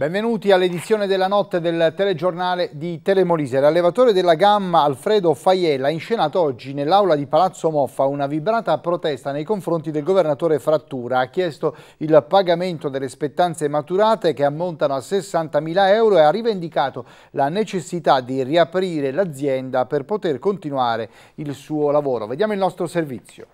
Benvenuti all'edizione della notte del telegiornale di Telemolise. L'allevatore della gamma Alfredo Faiella ha inscenato oggi nell'aula di Palazzo Moffa una vibrata protesta nei confronti del governatore Frattura. Ha chiesto il pagamento delle spettanze maturate che ammontano a 60.000 euro e ha rivendicato la necessità di riaprire l'azienda per poter continuare il suo lavoro. Vediamo il nostro servizio.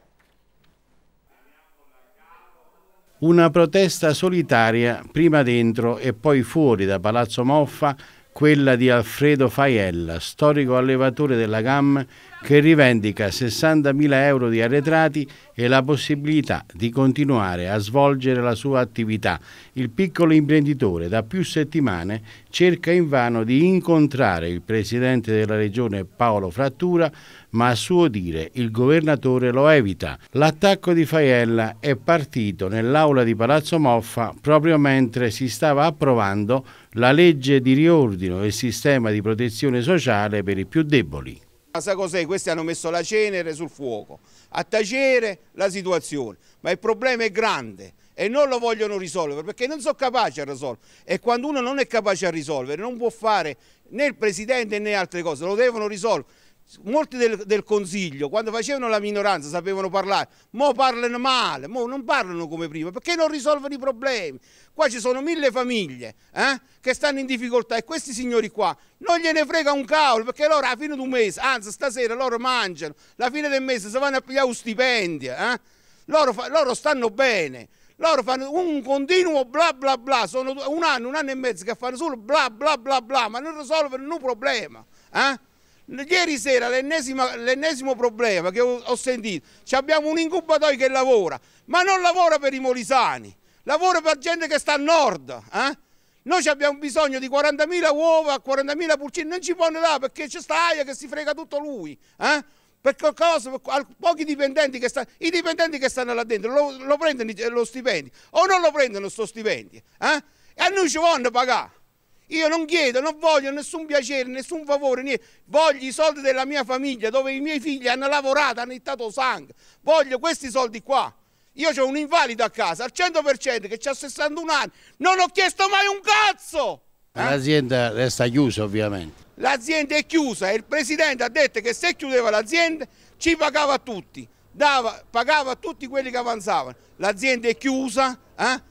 Una protesta solitaria, prima dentro e poi fuori da Palazzo Moffa, quella di Alfredo Faiella, storico allevatore della GAM che rivendica 60.000 euro di arretrati e la possibilità di continuare a svolgere la sua attività. Il piccolo imprenditore da più settimane cerca invano di incontrare il presidente della regione Paolo Frattura, ma a suo dire il governatore lo evita. L'attacco di Faiella è partito nell'aula di Palazzo Moffa proprio mentre si stava approvando la legge di riordino del sistema di protezione sociale per i più deboli. Sa cos'è? Questi hanno messo la cenere sul fuoco, a tacere la situazione, ma il problema è grande e non lo vogliono risolvere perché non sono capaci a risolvere e quando uno non è capace a risolvere non può fare né il presidente né altre cose, lo devono risolvere molti del, del, Consiglio, quando facevano la minoranza, sapevano parlare, mo parlano male, mo non parlano come prima, perché non risolvono i problemi. Qua ci sono mille famiglie eh, che stanno in difficoltà e questi signori qua non gliene frega un cavolo, perché loro alla fine di un mese, anzi stasera loro mangiano, alla fine del mese si vanno a pigliare un stipendio, eh, loro, loro stanno bene. Loro fanno un continuo bla bla bla, sono un anno, un anno e mezzo che fanno solo bla bla bla bla, ma non risolvono nessun problema. Eh? Ieri sera l'ennesimo problema che ho, ho sentito, abbiamo un incubatoio che lavora, ma non lavora per i molisani, lavora per gente che sta a nord. Eh? Noi abbiamo bisogno di 40.000 uova, 40.000 pulcini, non ci può là perché c'è sta aia che si frega tutto lui. Eh? Per qualcosa, per pochi dipendenti che stanno, i dipendenti che stanno là dentro lo, lo prendono lo stipendio o non lo prendono sto stipendio. Eh? E a noi ci vogliono pagare. Io non chiedo, non voglio nessun piacere, nessun favore, niente. voglio i soldi della mia famiglia dove i miei figli hanno lavorato, hanno ittato sangue, voglio questi soldi qua. Io ho un invalido a casa al 100% che ha 61 anni, non ho chiesto mai un cazzo! Eh? L'azienda resta chiusa ovviamente. L'azienda è chiusa e il presidente ha detto che se chiudeva l'azienda ci pagava a tutti, dava, pagava a tutti quelli che avanzavano. L'azienda è chiusa eh?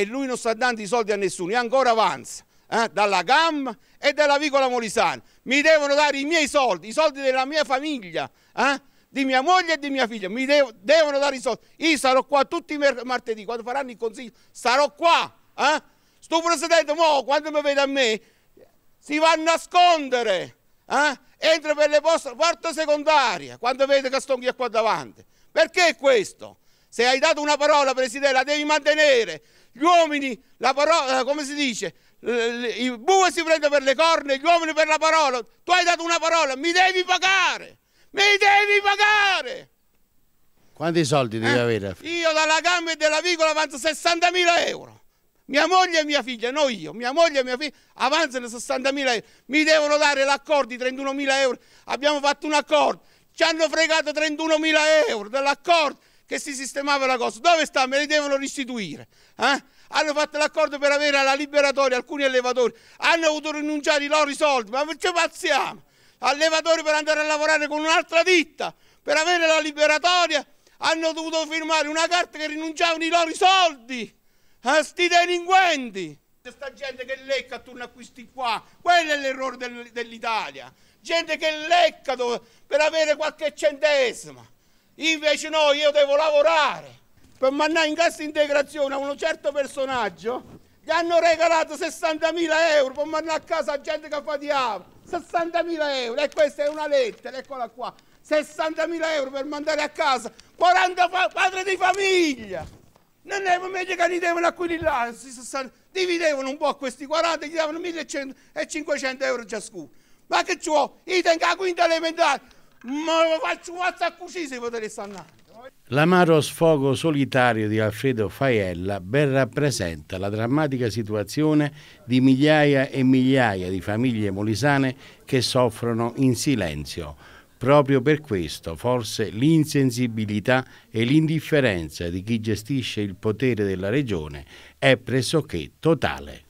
e lui non sta dando i soldi a nessuno e ancora avanza eh, dalla GAM e dalla Vicola Molisana. Mi devono dare i miei soldi, i soldi della mia famiglia, eh, di mia moglie e di mia figlia. Mi devo, devono dare i soldi. Io sarò qua tutti i martedì, quando faranno il consiglio, sarò qua. Eh? Sto presidente, mo, quando mi vede a me, si va a nascondere. Eh? Entra per le porte secondarie, quando vede che sto qua davanti. Perché questo? Se hai dato una parola, Presidente, la devi mantenere. Gli uomini, la parola, eh, come si dice, eh, il bue si prende per le corna, gli uomini per la parola. Tu hai dato una parola, mi devi pagare, mi devi pagare. Quanti soldi devi eh? avere? Io dalla gamba e della vicola avanzo 60.000 euro. Mia moglie e mia figlia, no io, mia moglie e mia figlia avanzano 60.000 euro. Mi devono dare l'accordo di 31.000 euro. Abbiamo fatto un accordo. Ci hanno fregato 31.000 euro dell'accordo che si sistemava la cosa. Dove sta? Me li devono restituire. Eh? hanno fatto l'accordo per avere alla liberatoria alcuni allevatori, hanno dovuto rinunciare i loro soldi, ma perché pazziamo? Allevatori per andare a lavorare con un'altra ditta, per avere la liberatoria, hanno dovuto firmare una carta che rinunciavano i loro soldi a sti delinquenti. Questa gente che lecca attorno a questi qua, quello è l'errore del, dell'Italia. Gente che lecca dove, per avere qualche centesima. Invece no, io devo lavorare per mandare in cassa integrazione a un certo personaggio, gli hanno regalato 60.000 euro per mandare a casa gente che fa diavolo. 60.000 euro, e questa è una lettera, eccola qua. 60.000 euro per mandare a casa 40 padri di famiglia. Non è meglio che li devono a quelli là, dividevano un po' questi 40 gli davano 1.500 euro ciascuno. Ma che ci vuole? Io tengo la quinta elementare, ma faccio un mazzo a cucina se potete stannare. L'amaro sfogo solitario di Alfredo Faiella ben rappresenta la drammatica situazione di migliaia e migliaia di famiglie molisane che soffrono in silenzio. Proprio per questo forse l'insensibilità e l'indifferenza di chi gestisce il potere della regione è pressoché totale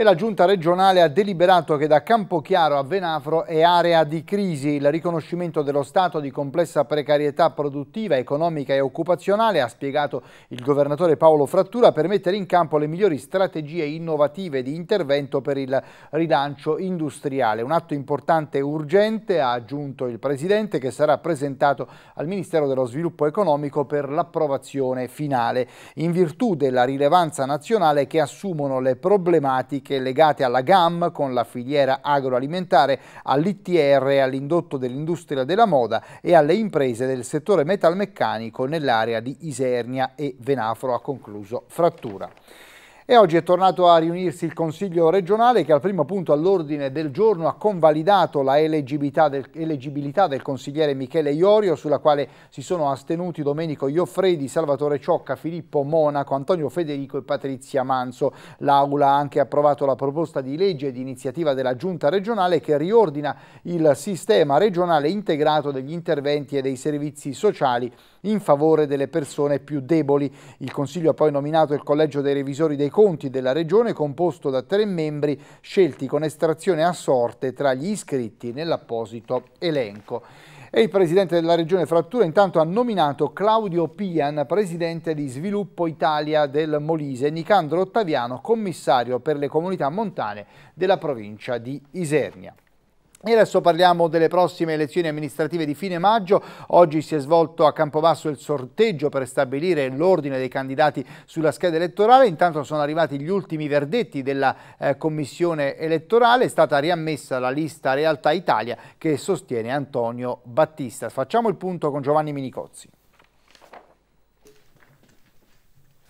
e la giunta regionale ha deliberato che da Campochiaro a Venafro è area di crisi. Il riconoscimento dello stato di complessa precarietà produttiva, economica e occupazionale, ha spiegato il governatore Paolo Frattura, per mettere in campo le migliori strategie innovative di intervento per il rilancio industriale. Un atto importante e urgente, ha aggiunto il Presidente, che sarà presentato al Ministero dello Sviluppo Economico per l'approvazione finale, in virtù della rilevanza nazionale che assumono le problematiche tematiche legate alla GAM con la filiera agroalimentare, all'ITR, all'indotto dell'industria della moda e alle imprese del settore metalmeccanico nell'area di Isernia e Venafro ha concluso Frattura. E oggi è tornato a riunirsi il Consiglio regionale che al primo punto all'ordine del giorno ha convalidato la eleggibilità del, elegibilità del, consigliere Michele Iorio sulla quale si sono astenuti Domenico Ioffredi, Salvatore Ciocca, Filippo Monaco, Antonio Federico e Patrizia Manso. L'Aula ha anche approvato la proposta di legge di iniziativa della Giunta regionale che riordina il sistema regionale integrato degli interventi e dei servizi sociali in favore delle persone più deboli. Il Consiglio ha poi nominato il Collegio dei Revisori dei Conti della Regione, composto da tre membri scelti con estrazione a sorte tra gli iscritti nell'apposito elenco. E il presidente della Regione Frattura intanto ha nominato Claudio Pian, presidente di Sviluppo Italia del Molise, e Nicandro Ottaviano, commissario per le comunità montane della provincia di Isernia. E adesso parliamo delle prossime elezioni amministrative di fine maggio. Oggi si è svolto a Campobasso il sorteggio per stabilire l'ordine dei candidati sulla scheda elettorale. Intanto sono arrivati gli ultimi verdetti della eh, commissione elettorale. È stata riammessa la lista Realtà Italia che sostiene Antonio Battista. Facciamo il punto con Giovanni Minicozzi.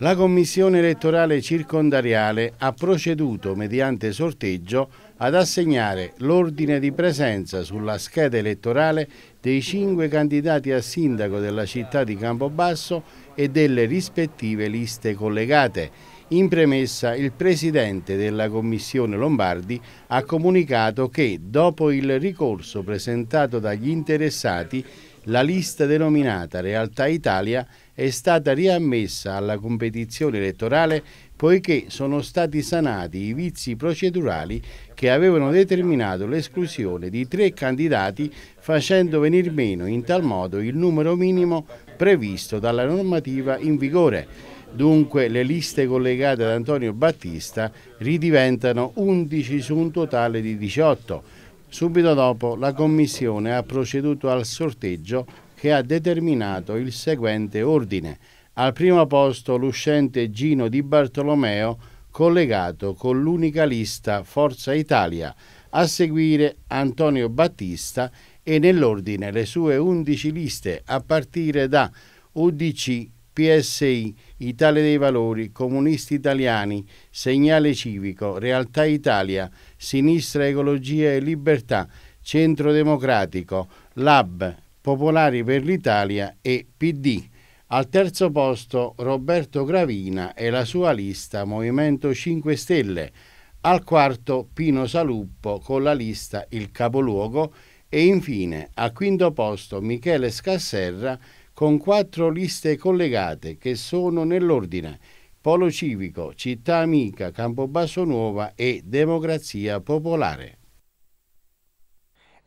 La commissione elettorale circondariale ha proceduto mediante sorteggio ad assegnare l'ordine di presenza sulla scheda elettorale dei cinque candidati a sindaco della città di Campobasso e delle rispettive liste collegate. In premessa il Presidente della Commissione Lombardi ha comunicato che dopo il ricorso presentato dagli interessati la lista denominata Realtà Italia è stata riammessa alla competizione elettorale poiché sono stati sanati i vizi procedurali che avevano determinato l'esclusione di tre candidati facendo venir meno in tal modo il numero minimo previsto dalla normativa in vigore. Dunque le liste collegate ad Antonio Battista ridiventano 11 su un totale di 18. Subito dopo la Commissione ha proceduto al sorteggio che ha determinato il seguente ordine. Al primo posto l'uscente Gino Di Bartolomeo collegato con l'unica lista Forza Italia, a seguire Antonio Battista e nell'ordine le sue 11 liste a partire da UDC, PSI, Italia dei Valori, Comunisti Italiani, Segnale Civico, Realtà Italia, Sinistra Ecologia e Libertà, Centro Democratico, Lab, Popolari per l'Italia e PD. Al terzo posto Roberto Gravina e la sua lista Movimento 5 Stelle. Al quarto Pino Saluppo con la lista Il Capoluogo e infine al quinto posto Michele Scasserra con quattro liste collegate che sono nell'ordine Polo Civico, Città Amica, Campobasso Nuova e Democrazia Popolare.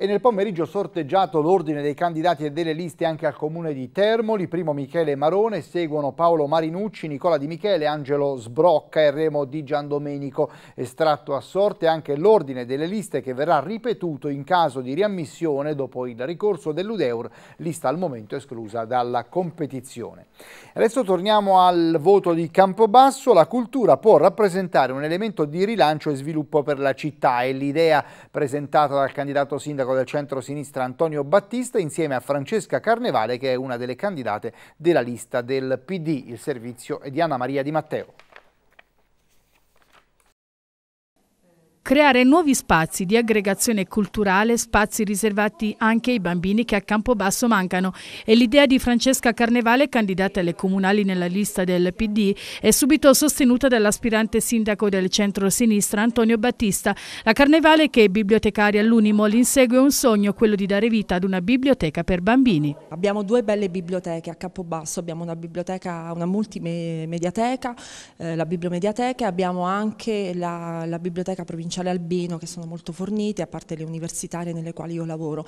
E nel pomeriggio sorteggiato l'ordine dei candidati e delle liste anche al comune di Termoli, primo Michele Marone, seguono Paolo Marinucci, Nicola Di Michele, Angelo Sbrocca e Remo Di Giandomenico. Estratto a sorte anche l'ordine delle liste che verrà ripetuto in caso di riammissione dopo il ricorso dell'Udeur, lista al momento esclusa dalla competizione. Adesso torniamo al voto di Campobasso. La cultura può rappresentare un elemento di rilancio e sviluppo per la città e l'idea presentata dal candidato sindaco sindaco del centro-sinistra Antonio Battista insieme a Francesca Carnevale che è una delle candidate della lista del PD. Il servizio è di Anna Maria Di Matteo. Creare nuovi spazi di aggregazione culturale, spazi riservati anche ai bambini che a Campobasso mancano. E l'idea di Francesca Carnevale, candidata alle comunali nella lista del PD, è subito sostenuta dall'aspirante sindaco del centro-sinistra Antonio Battista. La Carnevale, che è bibliotecaria all'Unimol, insegue un sogno, quello di dare vita ad una biblioteca per bambini. Abbiamo due belle biblioteche a Campobasso, abbiamo una biblioteca, una multimediateca, eh, la bibliomediateca, abbiamo anche la, la biblioteca provinciale provinciale Albino che sono molto fornite, a parte le universitarie nelle quali io lavoro,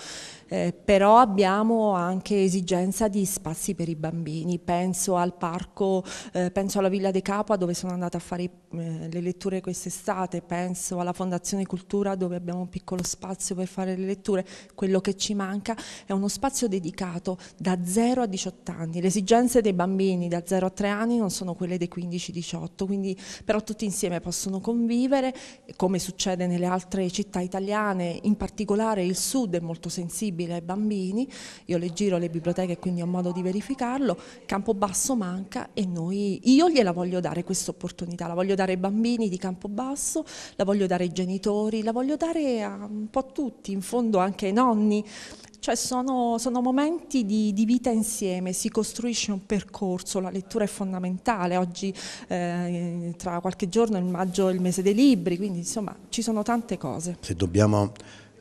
eh, però abbiamo anche esigenza di spazi per i bambini, penso al parco, eh, penso alla Villa De Capua dove sono andata a fare eh, le letture quest'estate, penso alla Fondazione Cultura dove abbiamo un piccolo spazio per fare le letture, quello che ci manca è uno spazio dedicato da 0 a 18 anni, le esigenze dei bambini da 0 a 3 anni non sono quelle dei 15-18, quindi però tutti insieme possono convivere, come succede succede nelle altre città italiane, in particolare il sud è molto sensibile ai bambini, io le giro le biblioteche quindi ho modo di verificarlo, Campobasso manca e noi, io gliela voglio dare questa opportunità, la voglio dare ai bambini di Campobasso, la voglio dare ai genitori, la voglio dare a un po' tutti, in fondo anche ai nonni, cioè sono, sono momenti di, di, vita insieme, si costruisce un percorso, la lettura è fondamentale, oggi eh, tra qualche giorno è il maggio il mese dei libri, quindi insomma ci sono tante cose. Se dobbiamo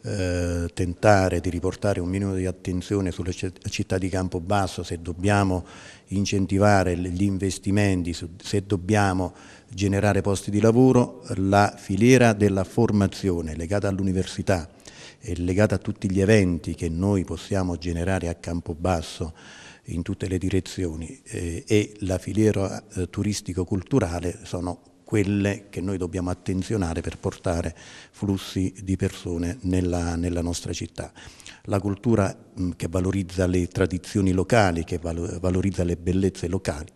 eh, tentare di riportare un minimo di attenzione sulle città di Campobasso, se dobbiamo incentivare gli investimenti, se dobbiamo generare posti di lavoro, la filiera della formazione legata all'università legata a tutti gli eventi che noi possiamo generare a campo basso in tutte le direzioni eh, e la filiera eh, turistico-culturale sono quelle che noi dobbiamo attenzionare per portare flussi di persone nella, nella nostra città. La cultura mh, che valorizza le tradizioni locali, che valo valorizza le bellezze locali,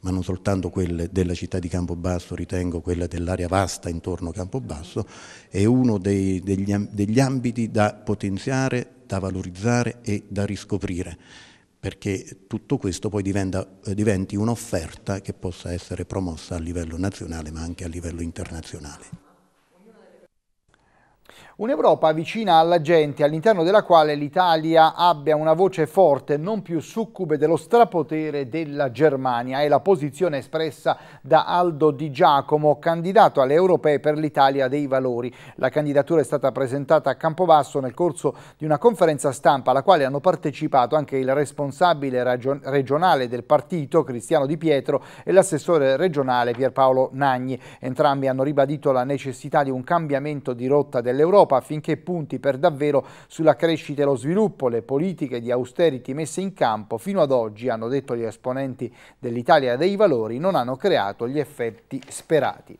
ma non soltanto quelle della città di Campobasso, ritengo quella dell'area vasta intorno a Campobasso, è uno dei, degli, degli ambiti da potenziare, da valorizzare e da riscoprire perché tutto questo poi diventa, diventi un'offerta che possa essere promossa a livello nazionale ma anche a livello internazionale. Un'Europa vicina alla gente, all'interno della quale l'Italia abbia una voce forte, non più succube dello strapotere della Germania. È la posizione espressa da Aldo Di Giacomo, candidato alle europee per l'Italia dei Valori. La candidatura è stata presentata a Campobasso nel corso di una conferenza stampa alla quale hanno partecipato anche il responsabile regionale del partito, Cristiano Di Pietro, e l'assessore regionale Pierpaolo Nagni. Entrambi hanno ribadito la necessità di un cambiamento di rotta dell'Europa l'Europa affinché punti per davvero sulla crescita e lo sviluppo. Le politiche di austerity messe in campo fino ad oggi, hanno detto gli esponenti dell'Italia dei Valori, non hanno creato gli effetti sperati.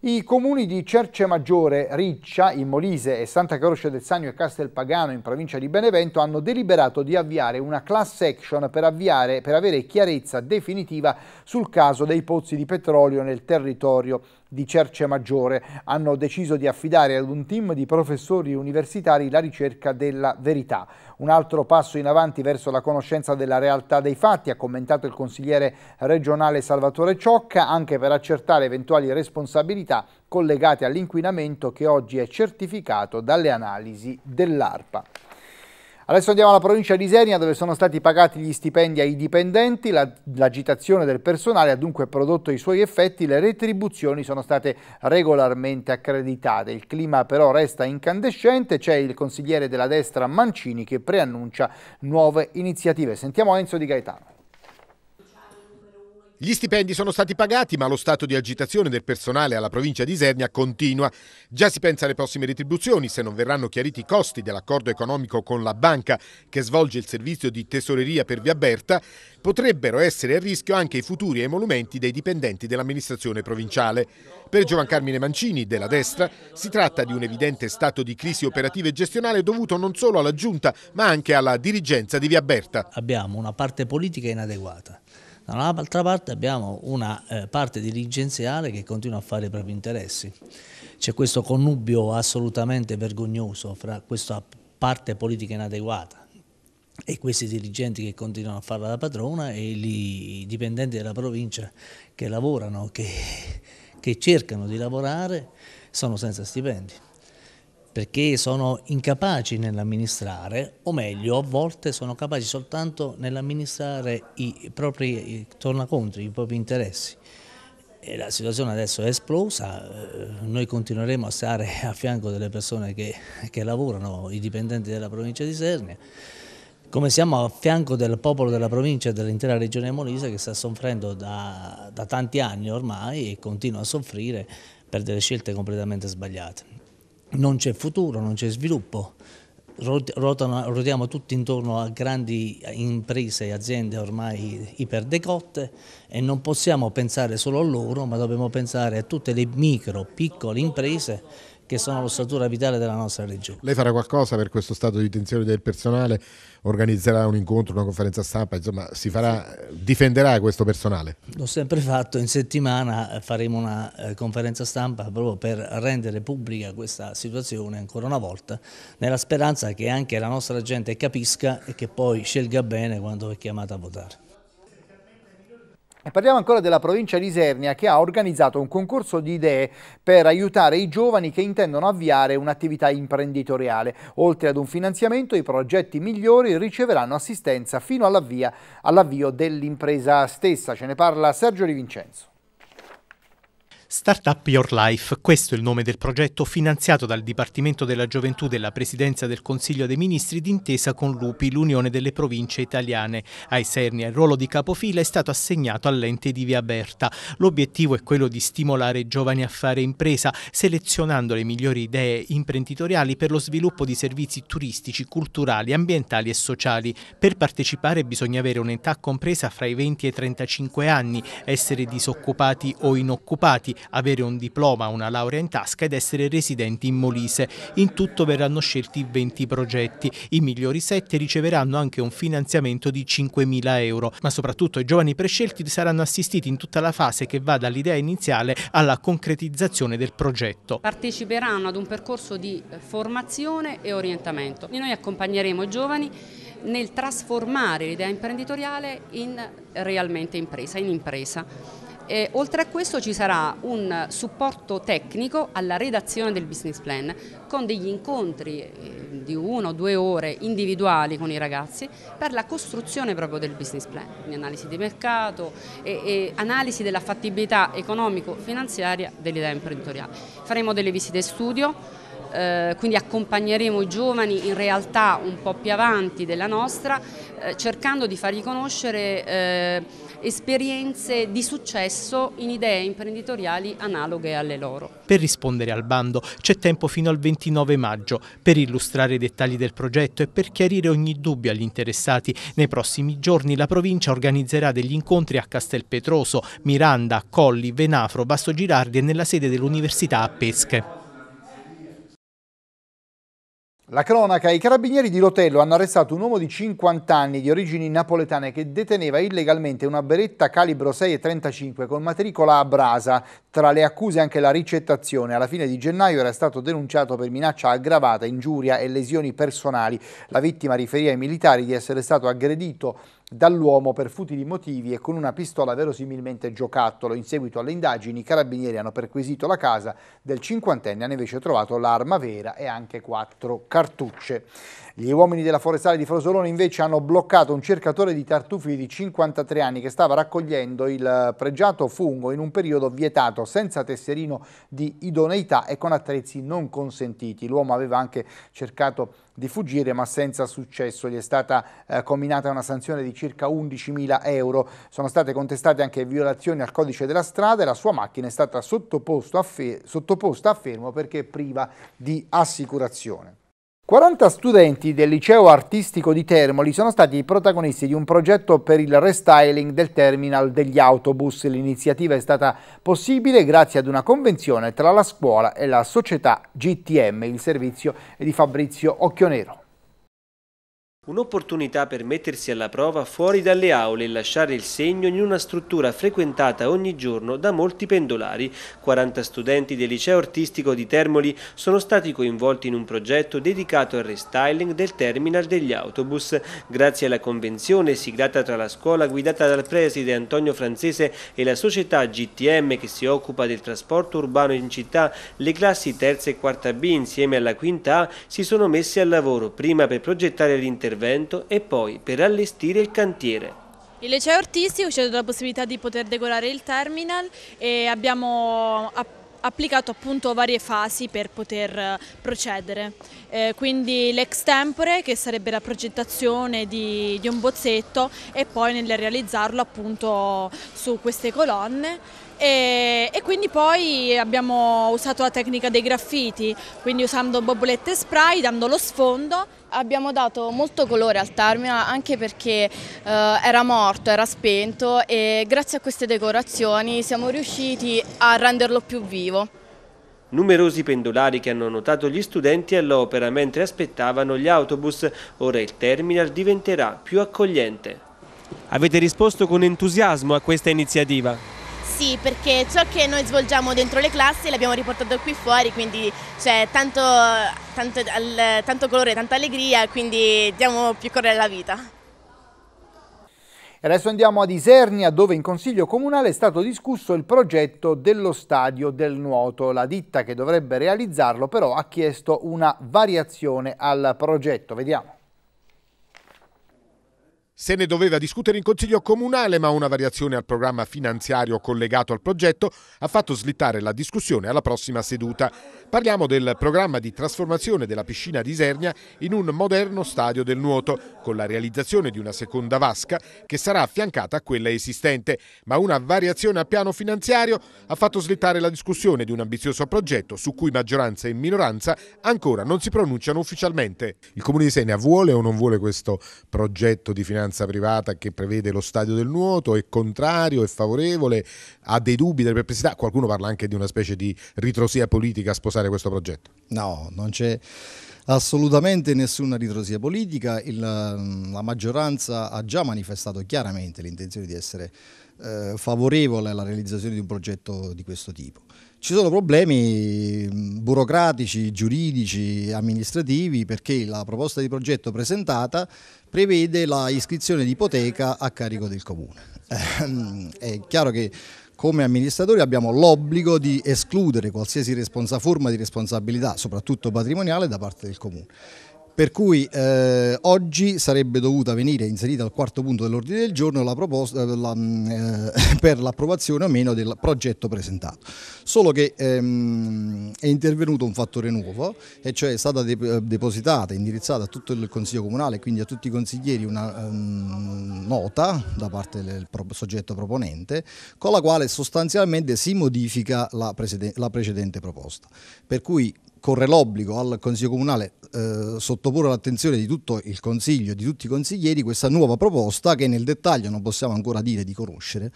I comuni di Cercemaggiore, Riccia in Molise e Santa Croce del Sannio e Castelpagano in provincia di Benevento hanno deliberato di avviare una class action per, avviare, per avere chiarezza definitiva sul caso dei pozzi di petrolio nel territorio di Cerce Maggiore hanno deciso di affidare ad un team di professori universitari la ricerca della verità. Un altro passo in avanti verso la conoscenza della realtà dei fatti, ha commentato il consigliere regionale Salvatore Ciocca, anche per accertare eventuali responsabilità collegate all'inquinamento che oggi è certificato dalle analisi dell'ARPA. Adesso andiamo alla provincia di Isernia dove sono stati pagati gli stipendi ai dipendenti, l'agitazione del personale ha dunque prodotto i suoi effetti, le retribuzioni sono state regolarmente accreditate. Il clima però resta incandescente, c'è il consigliere della destra Mancini che preannuncia nuove iniziative. Sentiamo Enzo Di Gaetano. Gli stipendi sono stati pagati, ma lo stato di agitazione del personale alla provincia di Isernia continua. Già si pensa alle prossime retribuzioni se non verranno chiariti i costi dell'accordo economico con la banca che svolge il servizio di tesoreria per Via Berta, potrebbero essere a rischio anche i futuri emolumenti dei dipendenti dell'amministrazione provinciale. Per Giovan Carmine Mancini, della destra, si tratta di un evidente stato di crisi operativa e gestionale dovuto non solo alla giunta, ma anche alla dirigenza di Via Berta. Abbiamo una parte politica inadeguata Dall'altra parte abbiamo una eh, parte dirigenziale che continua a fare i propri interessi. C'è questo connubio assolutamente vergognoso fra questa parte politica inadeguata e questi dirigenti che continuano a farla da padrona e i dipendenti della provincia che lavorano, che, che cercano di lavorare, sono senza stipendi perché sono incapaci nell'amministrare, o meglio, a volte sono capaci soltanto nell'amministrare i propri tornacontri, i propri interessi. E la situazione adesso è esplosa, eh, noi continueremo a stare a fianco delle persone che, che lavorano, i dipendenti della provincia di Sernia, come siamo a fianco del popolo della provincia e dell'intera regione Molise che sta soffrendo da, da tanti anni ormai e continua a soffrire per delle scelte completamente sbagliate non c'è futuro, non c'è sviluppo. Rotano, rotiamo tutti intorno a grandi imprese e aziende ormai iperdecotte e non possiamo pensare solo a loro, ma dobbiamo pensare a tutte le micro, piccole imprese che sono l'ossatura vitale della nostra regione. Lei farà qualcosa per questo stato di tensione del personale? Organizzerà un incontro, una conferenza stampa, insomma si farà, difenderà questo personale? L'ho sempre fatto, in settimana faremo una eh, conferenza stampa proprio per rendere pubblica questa situazione ancora una volta, nella speranza che anche la nostra gente capisca e che poi scelga bene quando è chiamata a votare. E parliamo ancora della provincia di Isernia che ha organizzato un concorso di idee per aiutare i giovani che intendono avviare un'attività imprenditoriale. Oltre ad un finanziamento, i progetti migliori riceveranno assistenza fino all'avvio all dell'impresa stessa. Ce ne parla Sergio Di Vincenzo. Startup Your Life, questo è il nome del progetto finanziato dal Dipartimento della Gioventù della Presidenza del Consiglio dei Ministri d'intesa con l'UPI, l'Unione delle Province Italiane. A Isernia il ruolo di capofila è stato assegnato all'ente di Via Berta. L'obiettivo è quello di stimolare i giovani a fare impresa, selezionando le migliori idee imprenditoriali per lo sviluppo di servizi turistici, culturali, ambientali e sociali. Per partecipare bisogna avere un'età compresa fra i 20 e i 35 anni, essere disoccupati o inoccupati, avere un diploma, una laurea in tasca ed essere residenti in Molise. In tutto verranno scelti 20 progetti. I migliori 7 riceveranno anche un finanziamento di 5.000 euro, ma soprattutto i giovani prescelti saranno assistiti in tutta la fase che va dall'idea iniziale alla concretizzazione del progetto. Parteciperanno ad un percorso di formazione e orientamento. E noi accompagneremo i giovani nel trasformare l'idea imprenditoriale in realmente impresa, in impresa. E, oltre a questo ci sarà un supporto tecnico alla redazione del business plan con degli incontri eh, di una o due ore individuali con i ragazzi per la costruzione proprio del business plan, quindi analisi di mercato e, e analisi della fattibilità economico-finanziaria dell'idea imprenditoriale. Faremo delle visite studio eh, quindi accompagneremo i giovani in realtà un po' più avanti della nostra, eh, cercando di fargli conoscere eh, esperienze di successo in idee imprenditoriali analoghe alle loro. Per rispondere al bando c'è tempo fino al 29 maggio per illustrare i dettagli del progetto e per chiarire ogni dubbio agli interessati. Nei prossimi giorni la provincia organizzerà degli incontri a Castelpetroso, Miranda, Colli, Venafro, Basso Girardi e nella sede dell'Università a Pesche. La cronaca, i carabinieri di Rotello hanno arrestato un uomo di 50 anni di origini napoletane che deteneva illegalmente una beretta calibro 6,35 con matricola a brasa, tra le accuse anche la ricettazione. Alla fine di gennaio era stato denunciato per minaccia aggravata, ingiuria e lesioni personali. La vittima riferì ai militari di essere stato aggredito dall'uomo per futili motivi e con una pistola verosimilmente giocattolo. In seguito alle indagini i carabinieri hanno perquisito la casa del cinquantenne, hanno invece trovato l'arma vera e anche quattro cartucce. Gli uomini della forestale di Frosolone invece hanno bloccato un cercatore di tartufi di 53 anni che stava raccogliendo il eh, pregiato fungo in un periodo vietato, senza tesserino di idoneità e con attrezzi non consentiti. L'uomo aveva anche cercato di fuggire ma senza successo. Gli è stata eh, combinata una sanzione di circa 11.000 euro. Sono state contestate anche violazioni al codice della strada e la sua macchina è stata sottoposta a, sottoposta a fermo perché priva di assicurazione. 40 studenti del liceo artistico di Termoli sono stati i protagonisti di un progetto per il restyling del terminal degli autobus. L'iniziativa è stata possibile grazie ad una convenzione tra la scuola e la società GTM. Il servizio di Fabrizio Occhionero. Un'opportunità per mettersi alla prova fuori dalle aule e lasciare il segno in una struttura frequentata ogni giorno da molti pendolari. 40 studenti del liceo artistico di Termoli sono stati coinvolti in un progetto dedicato al restyling del terminal degli autobus. Grazie alla convenzione siglata tra la scuola guidata dal preside Antonio Francese e la società GTM che si occupa del trasporto urbano in città, le classi terza e quarta B insieme alla quinta A si sono messe al lavoro prima per progettare l'intervento intervento e poi per allestire il cantiere. Il liceo artistico ci ha dato la possibilità di poter decorare il terminal e abbiamo applicato appunto varie fasi per poter eh, procedere. Eh, quindi l'extempore che sarebbe la progettazione di, di un bozzetto e poi nel realizzarlo appunto su queste colonne e, e, quindi poi abbiamo usato la tecnica dei graffiti, quindi usando bobolette spray, dando lo sfondo. Abbiamo dato molto colore al Tarmina anche perché eh, era morto, era spento e grazie a queste decorazioni siamo riusciti a renderlo più vivo. Numerosi pendolari che hanno notato gli studenti all'opera mentre aspettavano gli autobus, ora il terminal diventerà più accogliente. Avete risposto con entusiasmo a questa iniziativa? sì, perché ciò che noi svolgiamo dentro le classi l'abbiamo riportato qui fuori, quindi c'è tanto, tanto, tanto colore, tanta allegria, quindi diamo più colore alla vita. E adesso andiamo ad Isernia dove in consiglio comunale è stato discusso il progetto dello stadio del nuoto. La ditta che dovrebbe realizzarlo però ha chiesto una variazione al progetto. Vediamo. Se ne doveva discutere in Consiglio Comunale, ma una variazione al programma finanziario collegato al progetto ha fatto slittare la discussione alla prossima seduta. Parliamo del programma di trasformazione della piscina di Isernia in un moderno stadio del nuoto, con la realizzazione di una seconda vasca che sarà affiancata a quella esistente, ma una variazione al piano finanziario ha fatto slittare la discussione di un ambizioso progetto su cui maggioranza e minoranza ancora non si pronunciano ufficialmente. Il Comune di Isernia vuole o non vuole questo progetto di finanziamento? finanza privata che prevede lo stadio del nuoto, è contrario, è favorevole, ha dei dubbi, delle perplessità, qualcuno parla anche di una specie di ritrosia politica a sposare questo progetto. No, non c'è assolutamente nessuna ritrosia politica, Il, mm, la maggioranza ha già manifestato chiaramente l'intenzione di essere eh, favorevole alla realizzazione di un progetto di questo tipo. Ci sono problemi mm, burocratici, giuridici, amministrativi perché la proposta di progetto presentata prevede la iscrizione di ipoteca a carico del comune. Eh, è chiaro che come amministratori abbiamo l'obbligo di escludere qualsiasi forma di responsabilità, soprattutto patrimoniale, da parte del comune. Per cui eh, oggi sarebbe dovuta venire inserita al quarto punto dell'ordine del giorno la proposta, eh, la, mm, eh, per l'approvazione o meno del progetto presentato. Solo che ehm, è intervenuto un fattore nuovo, e cioè è stata de- eh, depositata, indirizzata a tutto il Consiglio Comunale e quindi a tutti i consiglieri una um, nota da parte del pro- soggetto proponente con la quale sostanzialmente si modifica la, presiden- la precedente proposta. Per cui corre l'obbligo al Consiglio Comunale eh, sottoporre all'attenzione di tutto il Consiglio, e di tutti i consiglieri, questa nuova proposta che nel dettaglio non possiamo ancora dire di conoscere,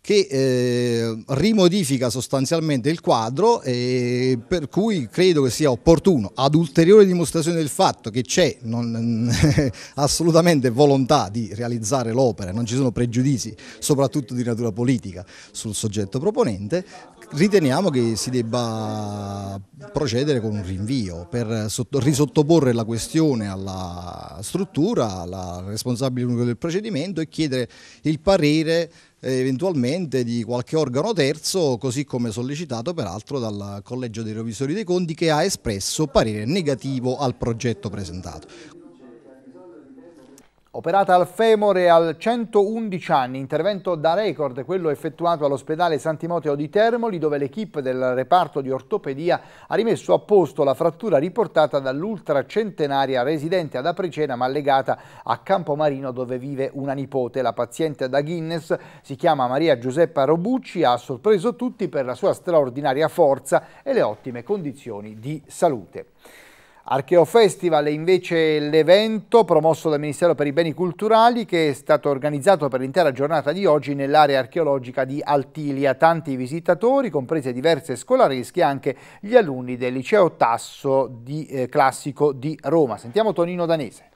che eh, rimodifica sostanzialmente il quadro e per cui credo che sia opportuno, ad ulteriore dimostrazione del fatto che c'è assolutamente volontà di realizzare l'opera, non ci sono pregiudizi soprattutto di natura politica sul soggetto proponente, Riteniamo che si debba procedere con un rinvio per risottoporre la questione alla struttura, alla responsabile unico del procedimento e chiedere il parere eh, eventualmente di qualche organo terzo, così come sollecitato peraltro dal Collegio dei Revisori dei Conti che ha espresso parere negativo al progetto presentato. Operata al femore al 111 anni, intervento da record, quello effettuato all'ospedale Santimoteo di Termoli, dove l'equipe del reparto di ortopedia ha rimesso a posto la frattura riportata dall'ultracentenaria residente ad Apricena ma legata a Campomarino dove vive una nipote. La paziente da Guinness si chiama Maria Giuseppa Robucci, ha sorpreso tutti per la sua straordinaria forza e le ottime condizioni di salute. Archeo Festival è invece l'evento promosso dal Ministero per i Beni Culturali che è stato organizzato per l'intera giornata di oggi nell'area archeologica di Altilia. Tanti visitatori, comprese diverse scolaresche, anche gli alunni del liceo Tasso di, eh, Classico di Roma. Sentiamo Tonino Danese.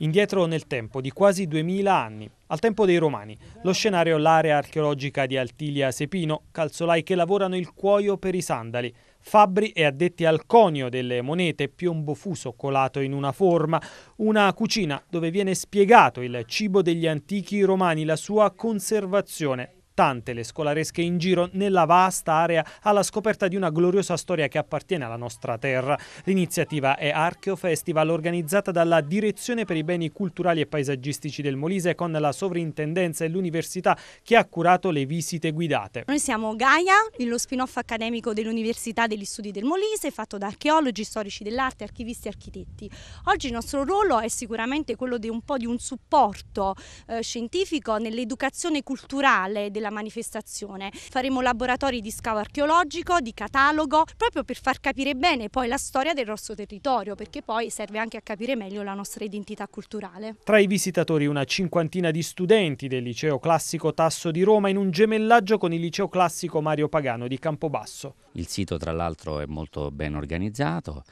Indietro nel tempo di quasi 2000 anni, al tempo dei Romani, lo scenario l'area archeologica di Altilia Sepino, calzolai che lavorano il cuoio per i sandali, Fabbri è addetti al conio delle monete, piombo fuso colato in una forma, una cucina dove viene spiegato il cibo degli antichi romani, la sua conservazione tante le scolaresche in giro nella vasta area alla scoperta di una gloriosa storia che appartiene alla nostra terra. L'iniziativa è Archeo Festival organizzata dalla Direzione per i Beni Culturali e Paesaggistici del Molise con la Sovrintendenza e l'Università che ha curato le visite guidate. Noi siamo Gaia, lo spin-off accademico dell'Università degli Studi del Molise fatto da archeologi, storici dell'arte, archivisti e architetti. Oggi il nostro ruolo è sicuramente quello di un po' di un supporto eh, scientifico nell'educazione culturale della della manifestazione. Faremo laboratori di scavo archeologico, di catalogo, proprio per far capire bene poi la storia del nostro territorio, perché poi serve anche a capire meglio la nostra identità culturale. Tra i visitatori una cinquantina di studenti del liceo classico Tasso di Roma in un gemellaggio con il liceo classico Mario Pagano di Campobasso. Il sito tra l'altro è molto ben organizzato,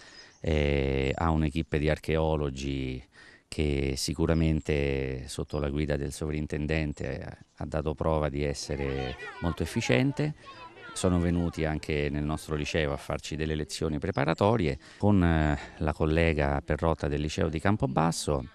eh, ha un'equipe di archeologi che sicuramente sotto la guida del sovrintendente eh, ha dato prova di essere molto efficiente. Sono venuti anche nel nostro liceo a farci delle lezioni preparatorie con eh, la collega Perrotta del liceo di Campobasso.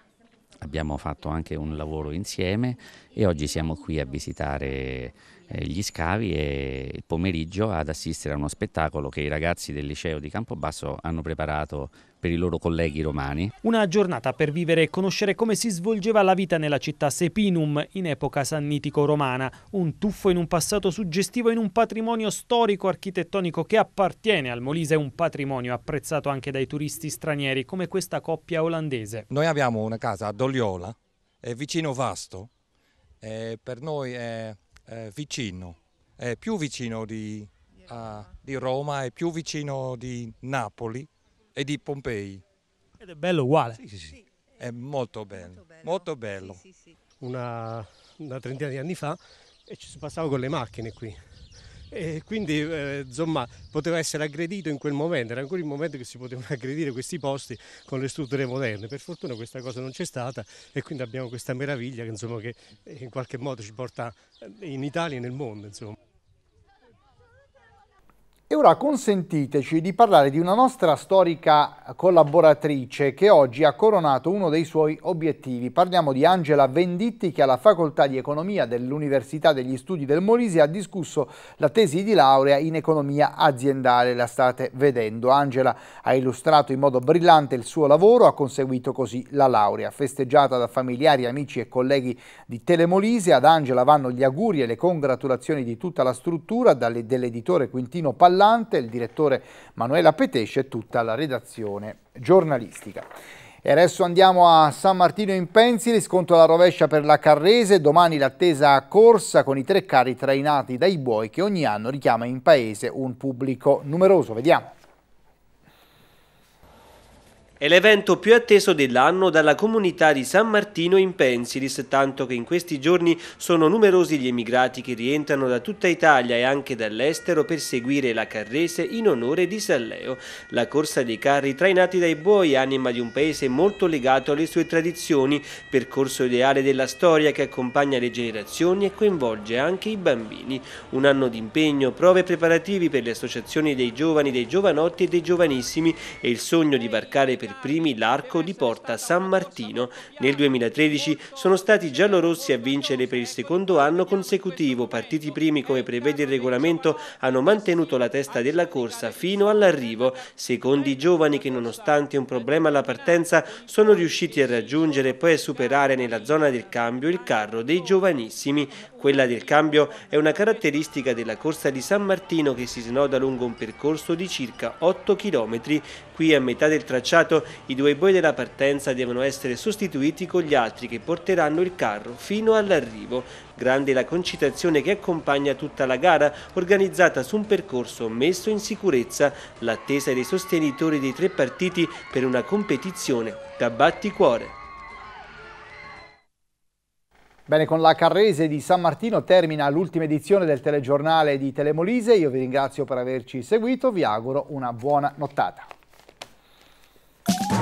Abbiamo fatto anche un lavoro insieme e oggi siamo qui a visitare eh, gli scavi e il pomeriggio ad assistere a uno spettacolo che i ragazzi del liceo di Campobasso hanno preparato per i loro colleghi romani. Una giornata per vivere e conoscere come si svolgeva la vita nella città Sepinum in epoca sannitico-romana, un tuffo in un passato suggestivo in un patrimonio storico-architettonico che appartiene al Molise, un patrimonio apprezzato anche dai turisti stranieri come questa coppia olandese. Noi abbiamo una casa a Dogliola, vicino Vasto, per noi è eh, vicino, è più vicino di, a, di, Roma, è più vicino di Napoli e di Pompei. Ed è bello uguale. Sì, sì, sì. È molto bello, molto bello. Molto bello. Una, una trentina di anni fa e ci si passava con le macchine qui e quindi eh, insomma poteva essere aggredito in quel momento, era ancora il momento che si potevano aggredire questi posti con le strutture moderne. Per fortuna questa cosa non c'è stata e quindi abbiamo questa meraviglia che, insomma, che eh, in qualche modo ci porta eh, in Italia e nel mondo. Insomma. E ora consentiteci di parlare di una nostra storica collaboratrice che oggi ha coronato uno dei suoi obiettivi. Parliamo di Angela Venditti che alla Facoltà di Economia dell'Università degli Studi del Molise ha discusso la tesi di laurea in economia aziendale. La state vedendo. Angela ha illustrato in modo brillante il suo lavoro, ha conseguito così la laurea. Festeggiata da familiari, amici e colleghi di Telemolise, ad Angela vanno gli auguri e le congratulazioni di tutta la struttura dall'editore Quintino Pallaro Collante, il direttore Manuela Petesce e tutta la redazione giornalistica. E adesso andiamo a San Martino in Pensili, sconto alla rovescia per la Carrese, domani l'attesa a corsa con i tre carri trainati dai buoi che ogni anno richiama in paese un pubblico numeroso. Vediamo. È l'evento più atteso dell'anno dalla comunità di San Martino in Pensilis, tanto che in questi giorni sono numerosi gli emigrati che rientrano da tutta Italia e anche dall'estero per seguire la Carrese in onore di San Leo. La corsa dei carri trainati dai buoi, anima di un paese molto legato alle sue tradizioni, percorso ideale della storia che accompagna le generazioni e coinvolge anche i bambini. Un anno di impegno, prove preparativi per le associazioni dei giovani, dei giovanotti e dei giovanissimi e il sogno di varcare per per primi l'arco di Porta San Martino. Nel 2013 sono stati i giallorossi a vincere per il secondo anno consecutivo. Partiti primi come prevede il regolamento hanno mantenuto la testa della corsa fino all'arrivo. Secondi i giovani che nonostante un problema alla partenza sono riusciti a raggiungere e poi a superare nella zona del cambio il carro dei giovanissimi. Quella del cambio è una caratteristica della corsa di San Martino che si snoda lungo un percorso di circa 8 km qui a metà del tracciato i due boi della partenza devono essere sostituiti con gli altri che porteranno il carro fino all'arrivo. Grande la concitazione che accompagna tutta la gara, organizzata su un percorso messo in sicurezza, l'attesa dei sostenitori dei tre partiti per una competizione da batticuore. Bene, con la Carrese di San Martino termina l'ultima edizione del telegiornale di Telemolise. Io vi ringrazio per averci seguito, vi auguro una buona nottata. you